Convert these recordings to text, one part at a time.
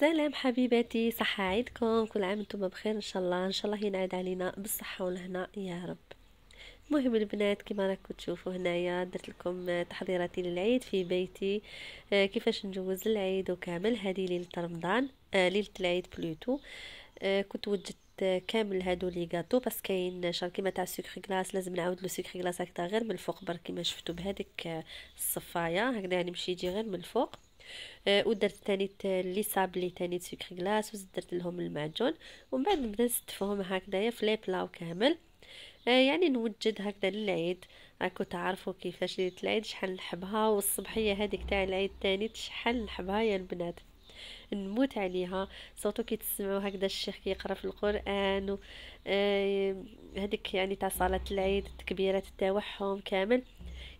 سلام حبيباتي صحة عيدكم كل عام انتم بخير ان شاء الله ان شاء الله ينعاد علينا بالصحة والهنا يا رب المهم البنات كما راكم تشوفوا هنايا درت لكم تحضيراتي للعيد في بيتي آه، كيفاش نجوز العيد وكامل هذه ليله رمضان آه، ليله العيد بلوتو آه، كنت وجدت كامل هادو لي غاتو بس كاين كيما تاع سكر كلاص لازم نعاود لو سكر كلاص هكذا غير من الفوق برك كيما شفتوا بهذيك الصفايه هكذا يعني مشي يجي غير من الفوق أه، ودرت تاني لي صابلي تاني سكر كلاص وزدت لهم المعجون ومن بعد نبدا نستفهم هكذايا في لي بلاو كامل أه، يعني نوجد هكذا للعيد راكو تعرفوا كيفاش ليله العيد شحال نحبها والصبحيه هذيك تاع العيد تاني شحال نحبها يا البنات نموت عليها صوتو كي تسمعوا هكذا الشيخ كيقرا في القران و هذيك أه، يعني تاع صلاه العيد تكبيرات التوحم كامل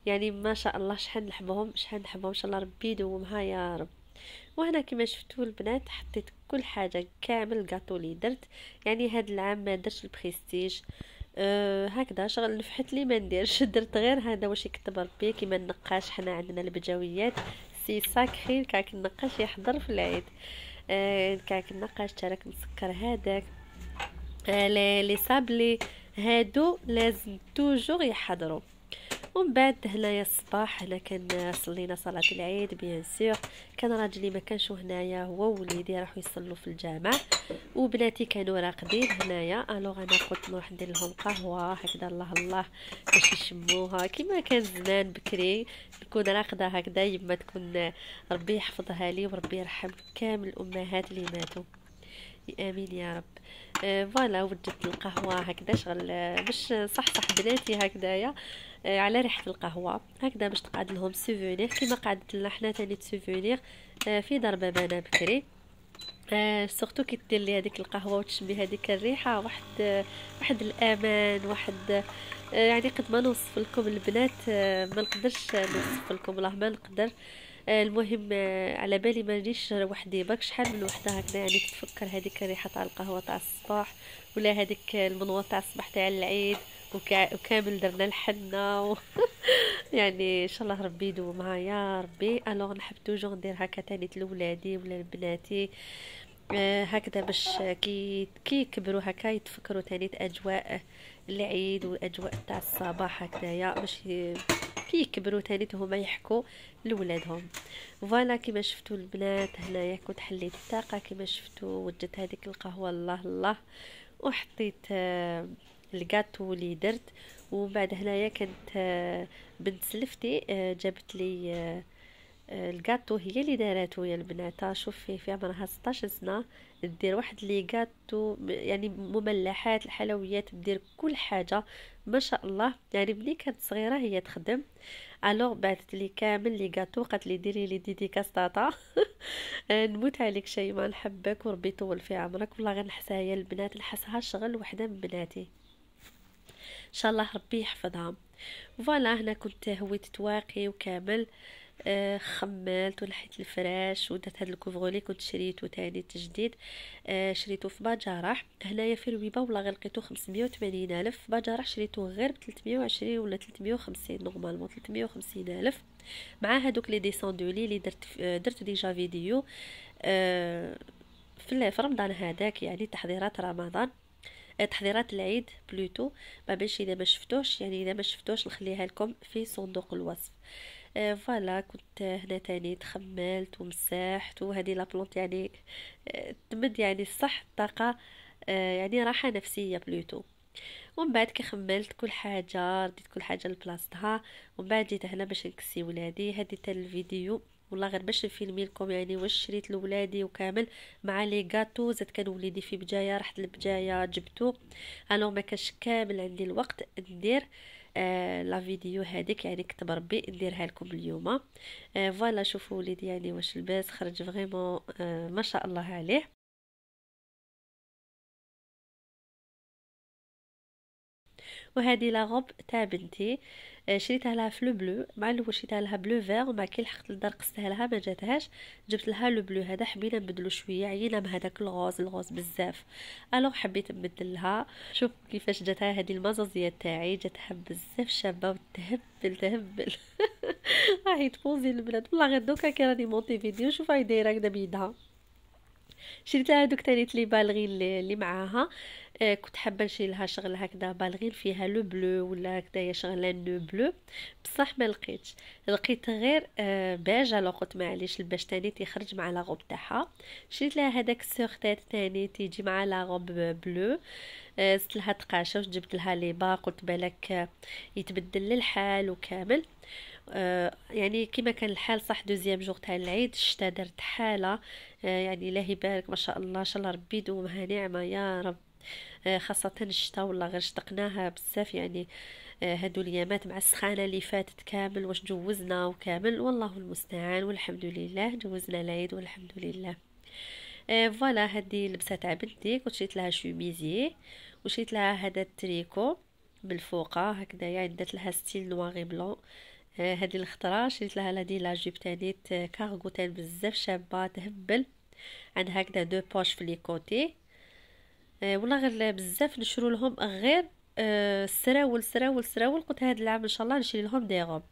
يعني ما شاء الله شحال نحبهم شحال نحبهم ان شاء الله ربي يدومها يا رب وهنا كما شفتوا البنات حطيت كل حاجه كامل الكاطو اللي درت يعني هذا العام ما درتش البريستيج أه هكذا شغل نفحت لي ما نديرش درت غير هذا واش يكتب ربي كيما النقاش حنا عندنا البجويات سي ساكري كاك النقاش يحضر في العيد أه كاك النقاش تراك مسكر هذاك أه لي صابلي هادو لازم توجور يحضروا ومن بعد هنايا الصباح هنا كان صلينا صلاه العيد بيان سيغ كان راجلي ما كانش هنايا هو ووليدي راحوا يصلوا في الجامع وبناتي كانوا راقدين هنايا الوغ انا قلت نروح ندير لهم قهوه هكذا الله الله باش يشموها كيما كان زمان بكري نكون راقده هكذا يما تكون ربي يحفظها لي وربي يرحم كامل الامهات اللي ماتوا امين يا رب آه، فوالا وجدت القهوه هكذا شغل آه، باش صح بناتي هكذايا آه، على ريحه القهوه هكذا باش تقعد لهم سوفونير كيما قعدت لنا حنا ثاني سوفونير في دار بابانا بكري سورتو كي دير لي هذيك القهوه وتشمي هذيك الريحه واحد واحد الامان واحد يعني قد ما نوصف لكم البنات ما نقدرش نوصف لكم والله ما نقدر آه، المهم آه، على بالي نجيش وحدي برك شحال من وحده هكذا يعني تفكر هذيك الريحه تاع القهوه تاع الصباح ولا هذيك المنوه تاع الصباح تاع العيد وكامل درنا الحنه و... يعني ان شاء الله ربي يدومها يا ربي الوغ نحب توجور ندير هكا تاني لولادي ولا لبناتي آه، هكذا باش كي كي يكبروا هكا يتفكروا تاني اجواء العيد والاجواء تاع الصباح هكذايا باش ي... كي يكبروا تاني هما يحكوا لولادهم فوالا كما شفتوا البنات هنايا كنت حليت الطاقه كما شفتوا وجدت هذيك القهوه الله الله وحطيت آه الكاطو اللي درت ومن بعد هنايا كانت آه، بنت سلفتي آه جابت لي آه، الكاتو هي اللي داراتو يا البنات شوف فيه في عمرها 16 سنه دير واحد لي كاتو يعني مملحات الحلويات دير كل حاجه ما شاء الله يعني ملي كانت صغيره هي تخدم الوغ بعثت لي كامل لي كاتو قالت لي ديري لي ديديكاس طاطا آه، نموت عليك ما نحبك وربي يطول في عمرك والله غنحسها يا البنات نحسها شغل وحده من بناتي ان شاء الله ربي يحفظها فوالا هنا كنت هويت تواقي وكامل آه، خملت ونحيت الفراش ودرت هاد الكوفغولي كنت شريته تاني تجديد آه، شريته في مجارح هنايا في الويبا والله غير لقيتو 580 الف في مجارح شريته غير ب 320 ولا 350 نورمالمون 350 الف مع هادوك لي ديسون دو لي اللي درت آه، درت ديجا فيديو آه في رمضان هذاك يعني تحضيرات رمضان تحضيرات العيد بلوتو ما باش اذا ما شفتوش يعني اذا ما شفتوش نخليها لكم في صندوق الوصف آه، فوالا كنت هنا تاني تخملت ومساحت وهذه لابلونت يعني تمد آه، يعني الصح الطاقة آه، يعني راحة نفسية بلوتو ومن بعد كي خملت كل حاجة رديت كل حاجة لبلاصتها ومن بعد جيت هنا باش نكسي ولادي هادي تاع الفيديو والله غير باش نفيلمي لكم يعني واش شريت لولادي وكامل مع لي غاتو زاد كان وليدي في بجايه رحت لبجايه جبتو الو ما كاش كامل عندي الوقت ندير آه آه لا فيديو هذيك يعني كتب ربي نديرها لكم اليوم آه فوالا شوفوا وليدي يعني واش لباس خرج فريمون آه ما شاء الله عليه وهذه لا روب تاع بنتي آه، شريتها لها في لو بلو مع الاول شريتها لها بلو فير ومع كي لحقت للدار قصتها لها ما جاتهاش جبت لها لو بلو هذا حبينا نبدلو شويه عينا بهذاك الغوز الغوز بزاف الوغ حبيت نبدل لها شوف كيفاش جاتها هذه المزازيه تاعي جاتها بزاف شابه وتهبل تهبل راح تفوزي البنات والله غير دوكا كي راني مونتي فيديو شوف هاي دايره هكذا بيدها شريت لها دوك تاني تليبال غير اللي معاها إيه، كنت حابه نشري لها شغل هكذا بالغين فيها لو بلو ولا هكذايا شغلان لو بلو بصح ما لقيتش لقيت غير بيج آه، باج لو قلت معليش الباج تاني تيخرج مع لا غوب تاعها شريت لها هذاك السوختات تاني تيجي مع لا غوب بلو زدت آه، لها تقاشه وجبت لها لي با قلت بالك آه، يتبدل الحال وكامل يعني كما كان الحال صح دوزيام جوغ تاع العيد الشتا درت حاله يعني الله يبارك ما شاء الله ان شاء الله ربي يدومها نعمه يا رب آه، خاصه الشتاء ولا غير شتقناها بزاف يعني آه، هادو اليامات مع السخانه اللي فاتت كامل واش جوزنا وكامل والله المستعان والحمد لله جوزنا العيد والحمد لله آه، فوالا هادي لبسه تاع بنتي وشريت لها شوميزي وشريت لها هذا التريكو من فوقها هكذايا عدت لها ستيل نواغي بلون هذه الخطره شريت لها هذه لا جيب تانيت كارغو تاني بزاف شابه تهبل عندها هكذا دو بوش في لي كوتي آه، والله غير بزاف نشرو لهم غير السراول آه، السراول سراول سراول قلت هذا العام ان شاء الله نشري لهم دي غوب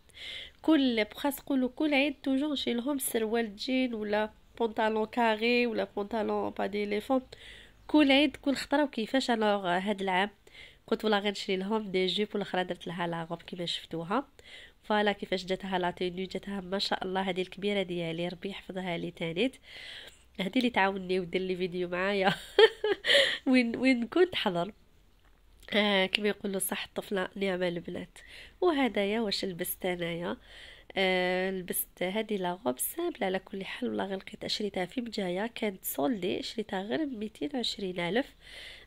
كل بخاس قولوا كل عيد توجور نشري لهم سروال جين ولا بونطالون كاري ولا بونطالون با ديليفون كل عيد كل خطره وكيفاش انا هذا العام قلت والله غير نشري لهم دي جيب والاخرى درت لها لاغوب كيما شفتوها فوالا كيفاش جاتها لا تيني جاتها ما شاء الله هذه الكبيره ديالي ربي يحفظها لي تانيت هادي اللي تعاوني ودير لي فيديو معايا وين وين كنت حضر آه كما يقولوا صح الطفله نعم البنات وهدايا واش لبست انايا آه لبست هذه لا روب سامبل على كل حال والله غير لقيت شريتها في بجايه كانت سولدي شريتها غير ب وعشرين الف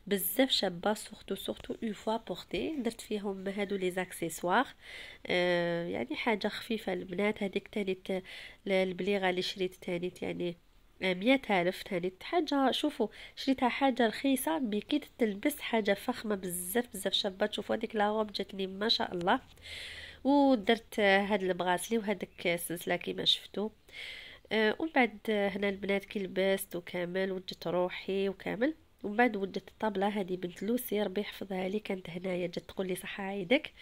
بزاف شابه سورتو سورتو اون فوا بورتي درت فيهم هادو لي زاكسيسوار آه يعني حاجه خفيفه البنات هذيك تانيت البليغه اللي شريت تانيت يعني مية ألف تاني حاجة شوفوا شريتها حاجة رخيصة مي كي تلبس حاجة فخمة بزاف بزاف شابة شوفوا هذيك لاغوب جاتني ما شاء الله ودرت هاد البغاسلي وهادك السلسلة كيما شفتو أه ومن بعد هنا البنات كي لبست وكامل وجدت روحي وكامل ومن بعد وجدت الطابله هذه بنت لوسي ربي يحفظها لي كانت هنايا جات تقول لي صحه عيدك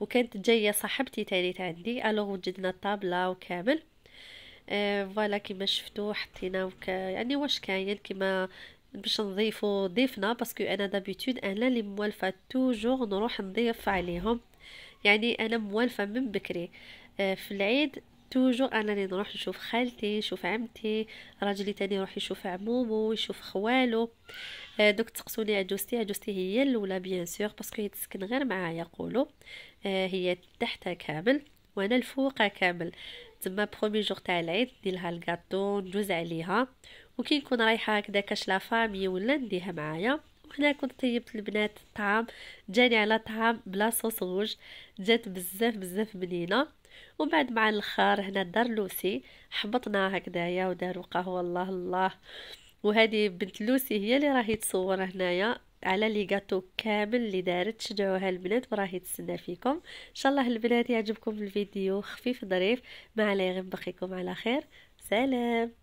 وكانت جايه صاحبتي تاني عندي الوغ وجدنا الطابله وكامل آه، فوالا كيما شفتو حطينا وك يعني واش كاين كيما باش نضيفو ضيفنا باسكو انا دابيتود انا اللي موالفه توجور نروح نضيف عليهم يعني انا موالفه من بكري آه، في العيد توجور انا اللي نروح نشوف خالتي نشوف عمتي راجلي تاني يروح يشوف عمومو يشوف خوالو آه، دوك تسقسوني عجوزتي عجوزتي هي الاولى بيان سور باسكو هي تسكن غير معايا يقولوا هي تحتها كامل وانا الفوق كامل تما برومي جوغ تاع العيد ندير لها الكاطو ندوز عليها وكي نكون رايحه هكذا كاش لا فامي ولا نديها معايا وهنا كنت طيبت البنات الطعام جاني على طعام بلا صوص غوج جات بزاف بزاف بنينه ومن بعد مع الاخر هنا دار لوسي حبطنا هكذايا وداروا قهوه الله الله وهذه بنت لوسي هي اللي راهي تصور هنايا على لي غاتو كامل اللي دارت شجعوها البنات وراهي تسنى فيكم ان شاء الله البنات يعجبكم الفيديو خفيف ظريف ما عليه غير نبقيكم على خير سلام